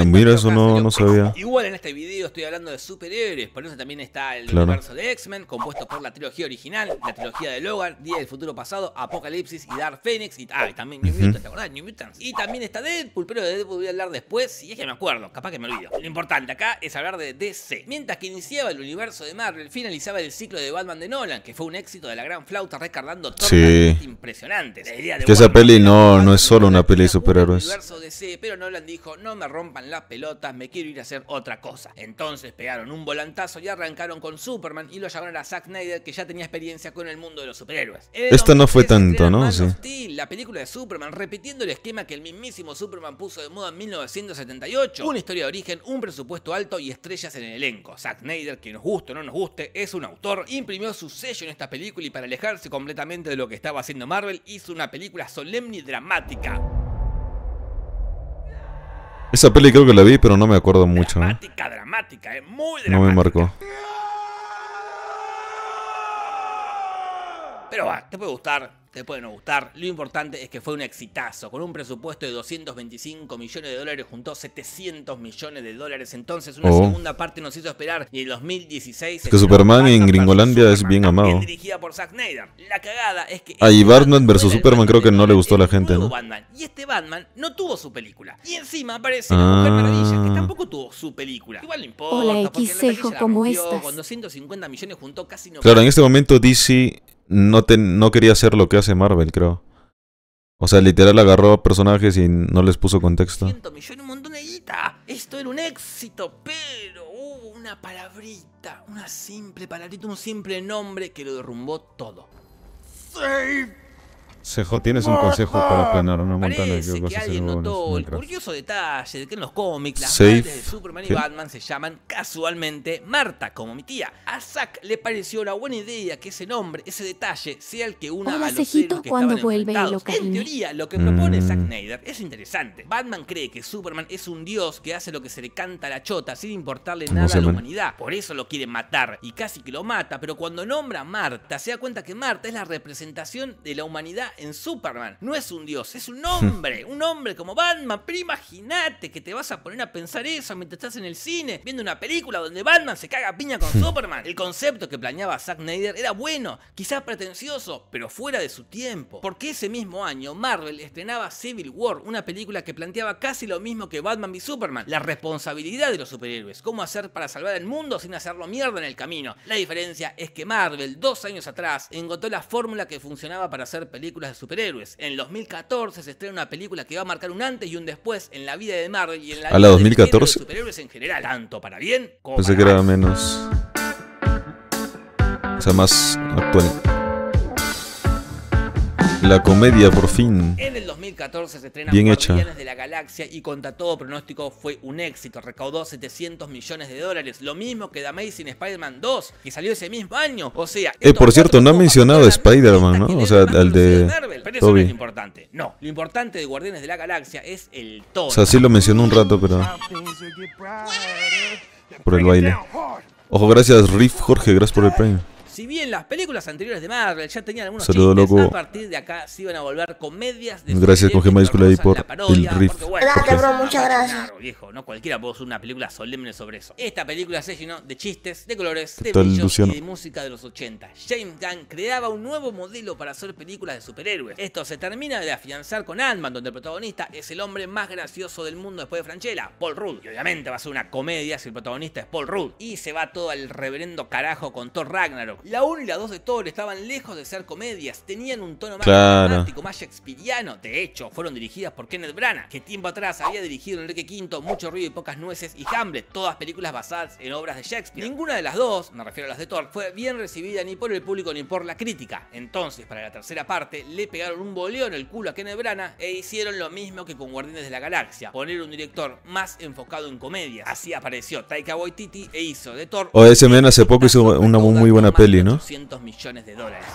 Ah, mira, eso no, no sabía. Igual en este video estoy hablando de superhéroes, por eso también está el universo de X-Men, compuesto por la trilogía original, la trilogía de Logan, Día del Futuro Pasado, Apocalipsis y Dark Phoenix, y, ah, y también New Mutants, ¿te Y también está Deadpool, pero de Deadpool voy a hablar después, si es que me acuerdo, capaz que me olvido. Lo importante acá es hablar de DC. Mientras que iniciaba el universo de Marvel, finalizaba el ciclo de Batman de Nolan, que fue un éxito de la gran flauta, recargando todo sí. impresionante. que esa peli no, no es solo una peli de superhéroes. DC, pero Nolan dijo, no me rompan las pelotas, me quiero ir a hacer otra cosa. Entonces pegaron un volantazo y arrancaron con Superman y lo llamaron a Zack Snyder, que ya tenía experiencia con el mundo de los superhéroes. Esto no fue tanto, ¿no? la película de Superman, repitiendo el esquema que el mismísimo Superman puso de moda en 1978. Una historia de origen, un presupuesto alto y estrellas en el elenco. Zack Snyder, que nos guste o no nos guste, es un autor, imprimió su sello en esta película y para alejarse completamente de lo que estaba haciendo Marvel, hizo una película solemne y dramática. Esa peli creo que la vi, pero no me acuerdo mucho. Dramática, dramática, eh, Muy dramática. No me marcó. Pero va, te puede gustar te puede gustar. Lo importante es que fue un exitazo. Con un presupuesto de 225 millones de dólares juntó 700 millones de dólares. Entonces una oh. segunda parte nos hizo esperar y en 2016... que Superman en Gringolandia es bien amado. Dirigida por Zack Snyder. La cagada es que... A ah, este Batman vs Superman creo que no le gustó a la gente, ¿no? Y este Batman no tuvo su película. Y encima aparece la ah. Mujer Maravilla, que tampoco tuvo su película. Igual importa. porque como claro, en este momento DC no, no quería hacer lo que hace Marvel, creo. O sea, literal agarró a personajes y no les puso contexto. montón de guita. Esto era un éxito, pero hubo una palabrita, una simple palabrita, un simple nombre que lo derrumbó todo. ¡Safe! ¿tienes un consejo para planear una montaña? Parece que alguien notó el curioso detalle de que en los cómics las de Superman y Batman se llaman casualmente Marta, como mi tía. A Zack le pareció una buena idea que ese nombre, ese detalle, sea el que una a los cuando vuelve lo En teoría, lo que propone mm. Zack Snyder es interesante. Batman cree que Superman es un dios que hace lo que se le canta a la chota sin importarle nada a la humanidad. Por eso lo quiere matar y casi que lo mata, pero cuando nombra a Marta se da cuenta que Marta es la representación de la humanidad en Superman. No es un dios, es un hombre. Un hombre como Batman. Pero imagínate que te vas a poner a pensar eso mientras estás en el cine, viendo una película donde Batman se caga piña con Superman. El concepto que planeaba Zack Snyder era bueno, quizás pretencioso, pero fuera de su tiempo. Porque ese mismo año Marvel estrenaba Civil War, una película que planteaba casi lo mismo que Batman y Superman. La responsabilidad de los superhéroes, cómo hacer para salvar el mundo sin hacerlo mierda en el camino. La diferencia es que Marvel, dos años atrás, engotó la fórmula que funcionaba para hacer películas de superhéroes. En 2014 se estrena una película que va a marcar un antes y un después en la vida de Marvel y en la ¿A vida 2014? de superhéroes en general, tanto para bien como Pensé que era menos. O sea, más actual. La comedia, por fin. En el 2014 se estrena Bien hecha. de la Galaxia y contra todo pronóstico fue un éxito. Recaudó 700 millones de dólares, lo mismo que The Amazing Spider-Man 2, que salió ese mismo año. O sea, eh, por cierto, no ha mencionado Spider-Man, ¿no? O sea, el de, Marvel, pero Eso no es importante. No, lo importante de Guardianes de la Galaxia es el todo. O sea, sí lo mencionó un rato, pero por el baile. Ojo, gracias Riff Jorge, gracias por el premio. Si bien las películas anteriores de Marvel ya tenían algunos chistes, a partir de acá se iban a volver comedias de Gracias con G ahí por el riff. Bueno, muchas gracias. Claro, viejo, no cualquiera puede hacer una película solemne sobre eso. Esta película se llenó de chistes, de colores, de brillos y de música de los 80. James Gunn creaba un nuevo modelo para hacer películas de superhéroes. Esto se termina de afianzar con Ant-Man, donde el protagonista es el hombre más gracioso del mundo después de Franchella, Paul Rudd. Y obviamente va a ser una comedia si el protagonista es Paul Rudd. Y se va todo al reverendo carajo con Thor Ragnarok, la 1 y la 2 de Thor estaban lejos de ser comedias, tenían un tono más dramático, más shakespeariano. De hecho, fueron dirigidas por Kenneth Branagh, que tiempo atrás había dirigido Enrique V, Mucho ruido y pocas nueces y Hamlet, todas películas basadas en obras de Shakespeare. Ninguna de las dos, me refiero a las de Thor, fue bien recibida ni por el público ni por la crítica. Entonces, para la tercera parte, le pegaron un boleo en el culo a Kenneth Branagh e hicieron lo mismo que con Guardianes de la Galaxia, poner un director más enfocado en comedias. Así apareció Taika Waititi e hizo de Thor... O ese men hace poco hizo una muy buena peli 200 millones de dólares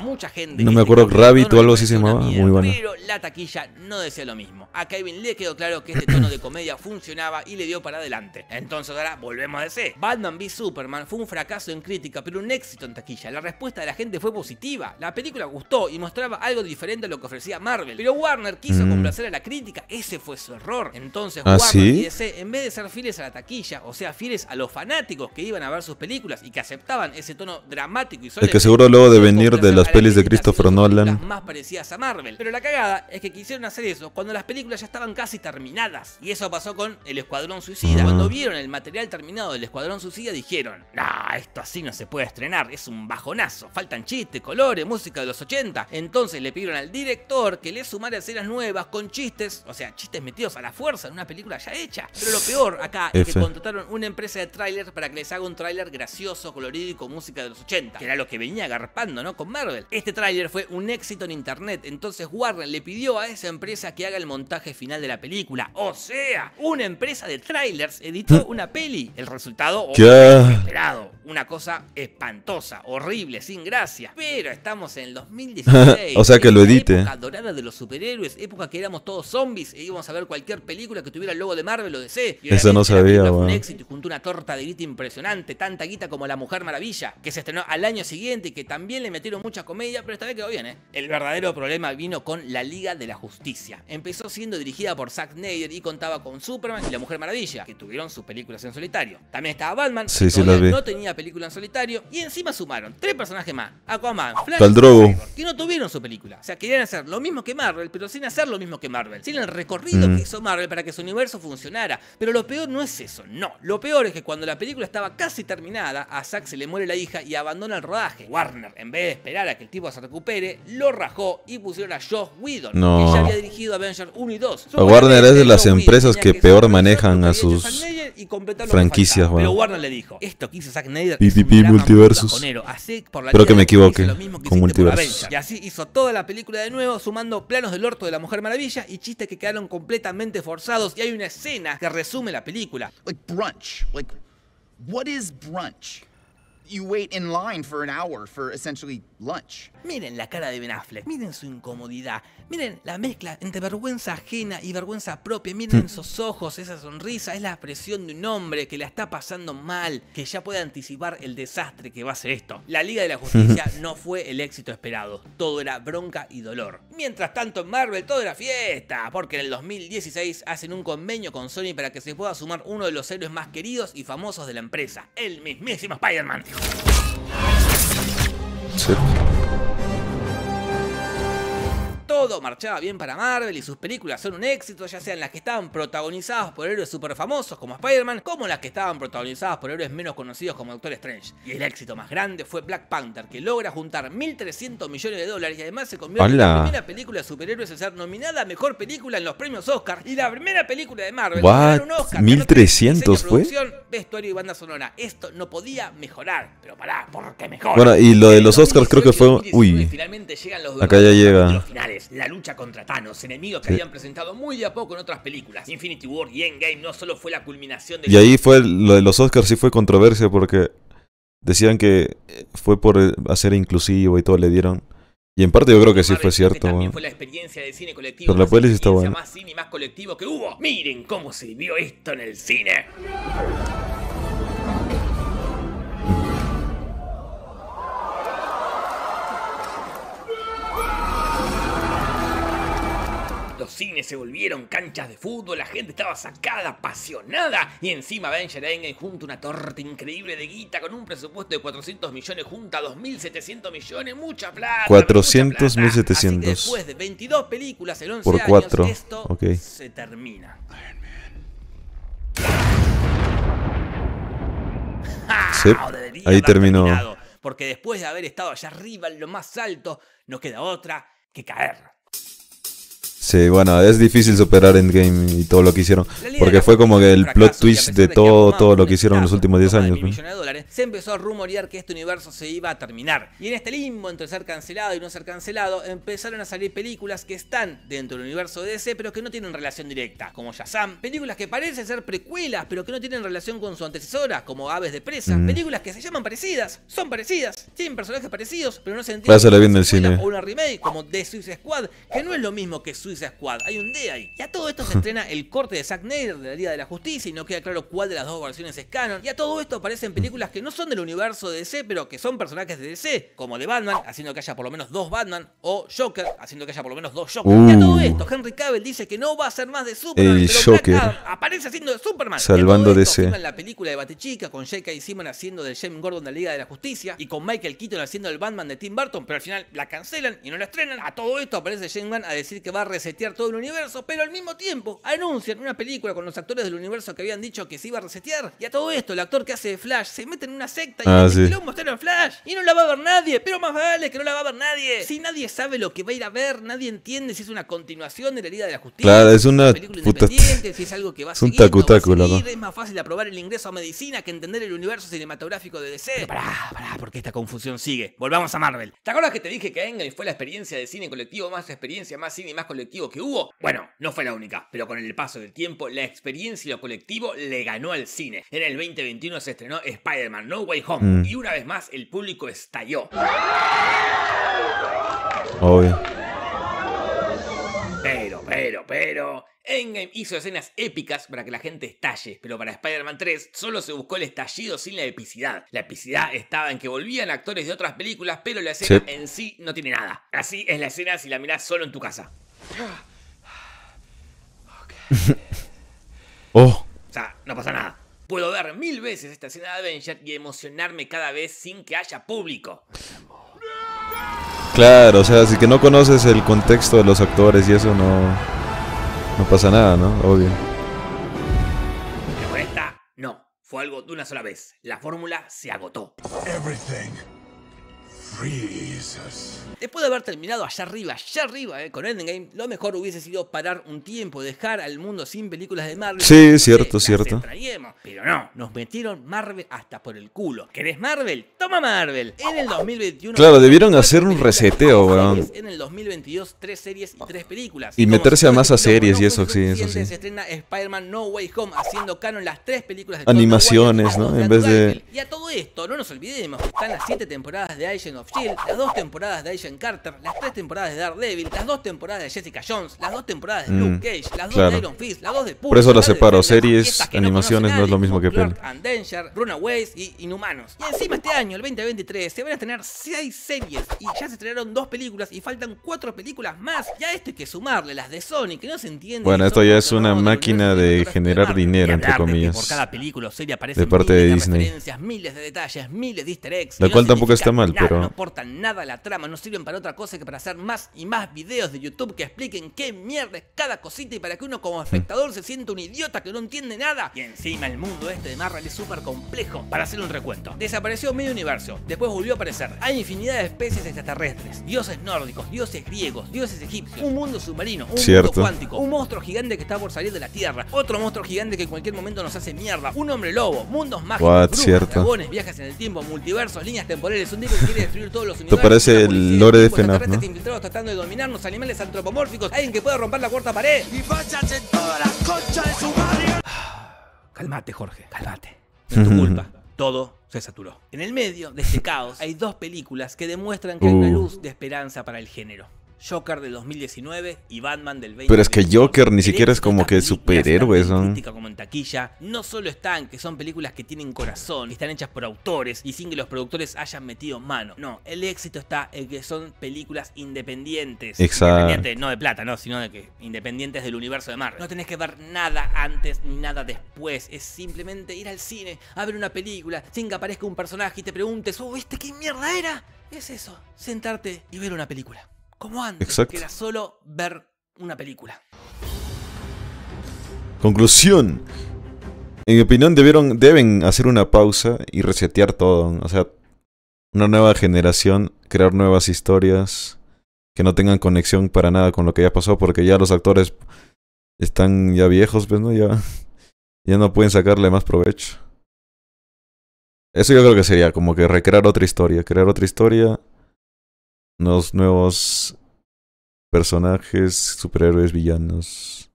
mucha gente. No me acuerdo, Rabbit o algo así se llamaba. Muy bueno. Pero la taquilla no decía lo mismo. A Kevin le quedó claro que este tono de comedia funcionaba y le dio para adelante. Entonces ahora volvemos a DC. Batman v Superman fue un fracaso en crítica, pero un éxito en taquilla. La respuesta de la gente fue positiva. La película gustó y mostraba algo diferente a lo que ofrecía Marvel. Pero Warner quiso mm. complacer a la crítica. Ese fue su error. Entonces ¿Ah, Warner en vez de ser fieles a la taquilla, o sea, fieles a los fanáticos que iban a ver sus películas y que aceptaban ese tono dramático y Es que seguro luego de venir de las las pelis de Christopher Nolan. Más parecidas a Marvel. Pero la cagada es que quisieron hacer eso cuando las películas ya estaban casi terminadas. Y eso pasó con El Escuadrón Suicida. Cuando ah. vieron el material terminado del Escuadrón Suicida dijeron, nah, esto así no se puede estrenar, es un bajonazo. Faltan chistes, colores, música de los 80. Entonces le pidieron al director que le sumara escenas nuevas con chistes, o sea, chistes metidos a la fuerza en una película ya hecha. Pero lo peor acá es que contrataron una empresa de trailers para que les haga un trailer gracioso, colorido y con música de los 80, que era lo que venía agarpando, ¿no? Con Marvel. Este tráiler fue un éxito en internet, entonces Warren le pidió a esa empresa que haga el montaje final de la película. O sea, una empresa de trailers editó una peli. El resultado oh, esperado, una cosa espantosa, horrible, sin gracia. Pero estamos en el 2016. o sea que lo edite. Época de los superhéroes, época que éramos todos zombies e íbamos a ver cualquier película que tuviera el logo de Marvel o DC. Eso no este sabía, Fue un éxito y juntó una torta de guita impresionante, tanta guita como La Mujer Maravilla, que se estrenó al año siguiente y que también le metieron mucha comedia, pero esta vez quedó bien, ¿eh? El verdadero problema vino con La Liga de la Justicia. Empezó siendo dirigida por Zack Snyder y contaba con Superman y La Mujer Maravilla, que tuvieron sus películas en solitario. También estaba Batman, que no tenía película en solitario, y encima sumaron tres personajes más, Aquaman, Flash y que no tuvieron su película. O sea, querían hacer lo mismo que Marvel, pero sin hacer lo mismo que Marvel, sin el recorrido mm. que hizo Marvel para que su universo funcionara. Pero lo peor no es eso, no. Lo peor es que cuando la película estaba casi terminada, a Zack se le muere la hija y abandona el rodaje. Warner, en vez de esperar que el tipo se recupere, lo rajó y pusieron a Josh Whedon, no. que ya había dirigido Avengers 1 y 2. Warner es de las empresas que, peor manejan a sus franquicias. Bueno. Pero Warner le dijo, esto que hizo Zack Snyder un multiversus. Pero que me equivoque con multiversos Y así hizo toda la película de nuevo, sumando planos del orto de la Mujer Maravilla y chistes que quedaron completamente forzados. Y hay una escena que resume la película. Like brunch, like what is brunch? You wait in line for an hour for essentially Miren la cara de Ben Affleck, miren su incomodidad, miren la mezcla entre vergüenza ajena y vergüenza propia, miren hmm. sus ojos, esa sonrisa, es la expresión de un hombre que la está pasando mal, que ya puede anticipar el desastre que va a ser esto. La Liga de la Justicia no fue el éxito esperado, todo era bronca y dolor. Mientras tanto en Marvel todo era fiesta, porque en el 2016 hacen un convenio con Sony para que se pueda sumar uno de los héroes más queridos y famosos de la empresa, el mismísimo Spider-Man. 是。todo marchaba bien para Marvel y sus películas son un éxito, ya sean las que estaban protagonizadas por héroes super famosos como Spider-Man, como las que estaban protagonizadas por héroes menos conocidos como Doctor Strange. Y el éxito más grande fue Black Panther, que logra juntar 1.300 millones de dólares y además se convierte en la primera película de superhéroes en ser nominada a Mejor Película en los premios Oscar y la primera película de Marvel en un Oscar. ¿1.300 fue? Vestuario y banda sonora. Esto no podía mejorar, pero pará, qué mejor. Bueno, y lo de los Oscars creo que fue... Uy, finalmente llegan acá ya llega. finales la lucha contra Thanos, enemigos que habían presentado muy de a poco en otras películas. Infinity War y Endgame no solo fue la culminación de... Y ahí fue, lo de los Oscars sí fue controversia porque decían que fue por hacer eh, inclusivo y todo, le dieron... Y en parte yo creo que sí fue cierto. pero la experiencia de cine colectivo. Pero la está buena. que Miren cómo se vio esto en el cine. cines se volvieron canchas de fútbol, la gente estaba sacada, apasionada y encima Ben junto una torta increíble de guita con un presupuesto de 400 millones junta a 2.700 millones, mucha plata. 400, 1.700. Después de 22 películas en 11 años esto se termina. Ah, ahí terminó. Porque después de haber estado allá arriba en lo más alto, no queda otra que caer. Sí, bueno, es difícil superar Endgame y todo lo que hicieron. Porque fue como que el plot twist de todo, todo lo que hicieron en los últimos 10 años. se empezó a rumorear que este universo se iba a terminar. Y en este limbo entre ser cancelado y no ser cancelado, empezaron a salir películas que están dentro del universo de DC, pero que no tienen relación directa, como Shazam. Películas que parecen ser precuelas, pero que no tienen relación con su antecesora, como Aves de Presa. Mm. Películas que se llaman parecidas, son parecidas, tienen personajes parecidos, pero no se entiende. una remake, como The Suicide Squad, que no es lo mismo que sea Squad. Hay un D ahí. Y a todo esto se estrena el corte de Zack Snyder de la Liga de la Justicia y no queda claro cuál de las dos versiones es canon. Y a todo esto aparecen películas que no son del universo de DC, pero que son personajes de DC, como de Batman, haciendo que haya por lo menos dos Batman, o Joker, haciendo que haya por lo menos dos Joker. y a todo uh. esto, Henry Cavill dice que no va a ser más de Superman, aparece haciendo de Superman. Salvando DC. En la película de Batichica, con J.K. Simon haciendo de James Gordon de la Liga de la Justicia, y con Michael Keaton haciendo el Batman de Tim Burton, pero al final la cancelan y no la estrenan. A todo esto aparece James a decir que va a recibir resetear todo el universo, pero al mismo tiempo anuncian una película con los actores del universo que habían dicho que se iba a resetear. Y a todo esto, el actor que hace de Flash se mete en una secta y ah, lo mostraron Flash y no la va a ver nadie, pero más vale que no la va a ver nadie. Si nadie sabe lo que va a ir a ver, nadie entiende si es una continuación de la herida de la Justicia. Claro, es una, independiente, si es algo que va a seguir, Es más fácil aprobar el ingreso a medicina que entender el universo cinematográfico de DC. Pero pará, pará, porque esta confusión sigue. Volvamos a Marvel. ¿Te acuerdas que te dije que Engel fue la experiencia de cine colectivo más experiencia más cine más colectivo que hubo, bueno, no fue la única, pero con el paso del tiempo, la experiencia y lo colectivo le ganó al cine. En el 2021 se estrenó Spider-Man No Way Home mm. y una vez más el público estalló. Pero, pero, pero, Endgame hizo escenas épicas para que la gente estalle, pero para Spider-Man 3 solo se buscó el estallido sin la epicidad. La epicidad estaba en que volvían actores de otras películas, pero la escena en sí no tiene nada. Así es la escena si la mirás solo en tu casa. oh. O sea, no pasa nada. Puedo ver mil veces esta escena de Avengers y emocionarme cada vez sin que haya público. Claro, o sea, si que no conoces el contexto de los actores y eso no... No pasa nada, ¿no? Obvio. Pero esta, no. Fue algo de una sola vez. La fórmula se agotó. Everything. Después de haber terminado allá arriba, allá arriba eh, con Endgame, lo mejor hubiese sido parar un tiempo, dejar al mundo sin películas de Marvel. Sí, cierto, cierto. Pero no, nos metieron Marvel hasta por el culo. ¿Querés Marvel? Toma Marvel. En el 2021... Claro, debieron hacer un reseteo, weón. En el 2022, tres series y tres películas. Y, meterse a más a series y eso, sí, Se estrena Spider-Man No Way Home haciendo canon las tres películas de Animaciones, ¿no? En vez de... Y a todo esto, no nos olvidemos, están las siete temporadas de Agent of las dos temporadas de Agent Carter, las tres temporadas de Daredevil, las dos temporadas de Jessica Jones, las dos temporadas de Luke mm, Cage, las dos de Iron Fist, las dos de Pulse, Por eso las separo, series, animaciones no, es lo mismo que peli. and Danger, Runaways y Inhumanos. Y encima este año, el 2023, se van a tener seis series y ya se estrenaron dos películas y faltan cuatro películas más. Ya esto hay que sumarle las de Sony, que no se entiende. Bueno, esto ya es una máquina de generar dinero, entre comillas. Por cada película serie aparece. de parte de, Disney. miles de detalles, miles de easter eggs. La cual tampoco está mal, pero aportan nada la trama, no sirven para otra cosa que para hacer más y más videos de YouTube que expliquen qué mierda es cada cosita y para que uno como espectador se sienta un idiota que no entiende nada. Y encima el mundo este de Marvel es súper complejo. Para hacer un recuento, desapareció medio universo, después volvió a aparecer. Hay infinidad de especies extraterrestres, dioses nórdicos, dioses griegos, dioses egipcios, un mundo submarino, un mundo cuántico, un monstruo gigante que está por salir de la Tierra, otro monstruo gigante que en cualquier momento nos hace mierda, un hombre lobo, mundos mágicos, What, viajes en el tiempo, multiversos, líneas temporales, un tipo que quiere destruir todos los universos. Esto parece el lore de FNAF, este ¿no? infiltrados tratando de dominarnos, animales antropomórficos, alguien que pueda romper la cuarta pared. Y váyanse todas las conchas de su madre. Calmate, Jorge, calmate. No es tu culpa. Todo se saturó. En el medio de este caos hay dos películas que demuestran que hay uh. una luz de esperanza para el género. Joker del 2019 y Batman del 2020 Pero es que Joker ni siquiera es como que superhéroe, ¿no? como en taquilla, no solo están que son películas que tienen corazón, que están hechas por autores y sin que los productores hayan metido mano. No, el éxito está en que son películas independientes. Exacto. no de plata, no, sino de que independientes del universo de Marvel. No tenés que ver nada antes ni nada después, es simplemente ir al cine, a ver una película, sin que aparezca un personaje y te preguntes, "Oh, viste qué mierda era?" Es eso, sentarte y ver una película como antes, que era solo ver una película. Conclusión. En mi opinión, debieron, deben hacer una pausa y resetear todo. O sea, una nueva generación, crear nuevas historias que no tengan conexión para nada con lo que ya pasó, porque ya los actores están ya viejos, pues, ¿no? Ya, ya no pueden sacarle más provecho. Eso yo creo que sería como que recrear otra historia, crear otra historia los nuevos personajes, superhéroes, villanos.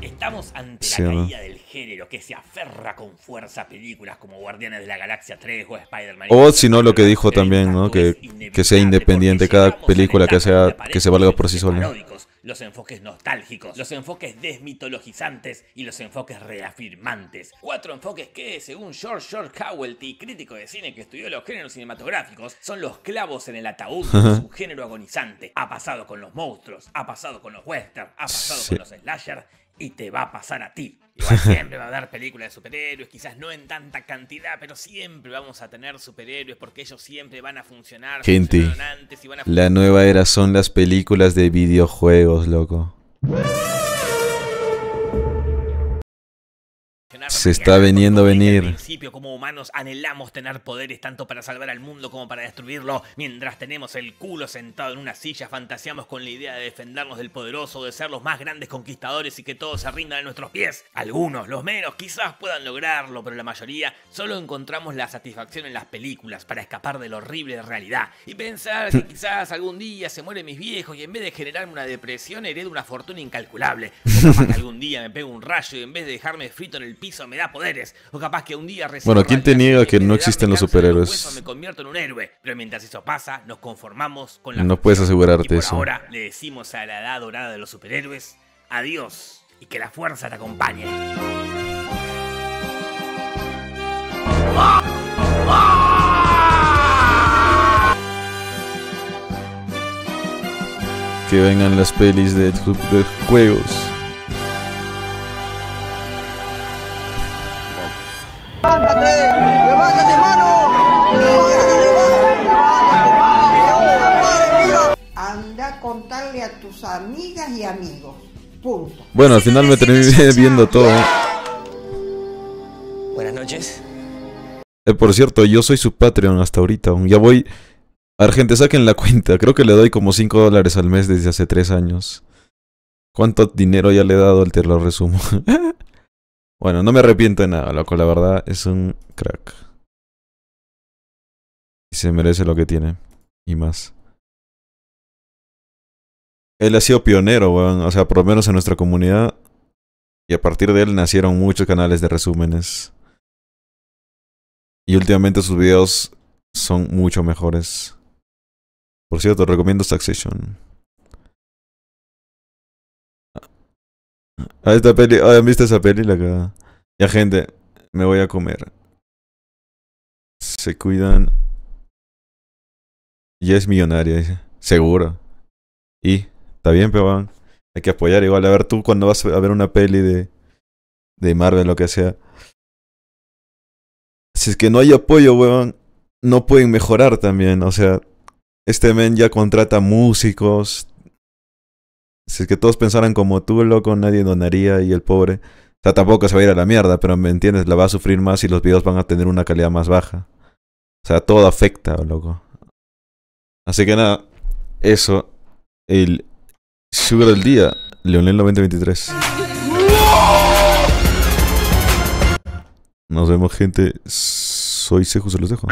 Estamos ante la caída del género que se aferra con fuerza a películas como Guardianes de la Galaxia 3 o Spider-Man. O si no lo que dijo también, ¿no? Que, que sea independiente cada película que sea que se valga por sí sola los enfoques nostálgicos, los enfoques desmitologizantes y los enfoques reafirmantes. Cuatro enfoques que, según George George Howelty, crítico de cine que estudió los géneros cinematográficos, son los clavos en el ataúd de su género agonizante. Ha pasado con los monstruos, ha pasado con los western, ha pasado con los slasher y te va a pasar a ti. siempre va a haber películas de superhéroes, quizás no en tanta cantidad, pero siempre vamos a tener superhéroes porque ellos siempre van a funcionar. Gente, van a la nueva era son las películas de videojuegos, loco. se está veniendo a venir. Al principio, como humanos, anhelamos tener poderes tanto para salvar al mundo como para destruirlo. Mientras tenemos el culo sentado en una silla, fantaseamos con la idea de defendernos del poderoso, de ser los más grandes conquistadores y que todos se rindan a nuestros pies. Algunos, los menos, quizás puedan lograrlo, pero la mayoría solo encontramos la satisfacción en las películas para escapar de lo horrible realidad y pensar que quizás algún día se mueren mis viejos y en vez de generarme una depresión heredo una fortuna incalculable. O que algún día me pego un rayo y en vez de dejarme frito en el piso me da poderes. O capaz que un día Bueno, ¿quién te niega que no existen los superhéroes? Me convierto en un héroe, pero mientras eso pasa, nos conformamos con la No puedes asegurarte eso. Ahora le decimos a la edad dorada de los superhéroes, adiós y que la fuerza te acompañe. que vengan las pelis de, de juegos. a tus amigas y amigos. Punto. Bueno, al final me terminé viendo todo. Buenas noches. Eh, por cierto, yo soy su Patreon hasta ahorita. Ya voy. A ver, gente, saquen la cuenta. Creo que le doy como 5 dólares al mes desde hace 3 años. ¿Cuánto dinero ya le he dado al terror resumo? bueno, no me arrepiento de nada, loco. La verdad es un crack. Y se merece lo que tiene. Y más. Él ha sido pionero, weón. O sea, por lo menos en nuestra comunidad. Y a partir de él nacieron muchos canales de resúmenes. Y últimamente sus videos son mucho mejores. Por cierto, recomiendo Succession. A ah, esta peli, ah, ¿han visto esa peli? La Ya gente, me voy a comer. Se cuidan. Ya es millonaria, dice. Seguro. Y... Está bien, pero hay que apoyar igual. A ver, tú cuando vas a ver una peli de, de Marvel, lo que sea. Si es que no hay apoyo, weón, no pueden mejorar también. O sea, este men ya contrata músicos. Si es que todos pensaran como tú, loco, nadie donaría y el pobre. O sea, tampoco se va a ir a la mierda, pero me entiendes, la va a sufrir más y los videos van a tener una calidad más baja. O sea, todo afecta, loco. Así que nada, eso. El, Sugar del día, Leonel 9023. Nos vemos, gente. Soy Seju, se los dejo.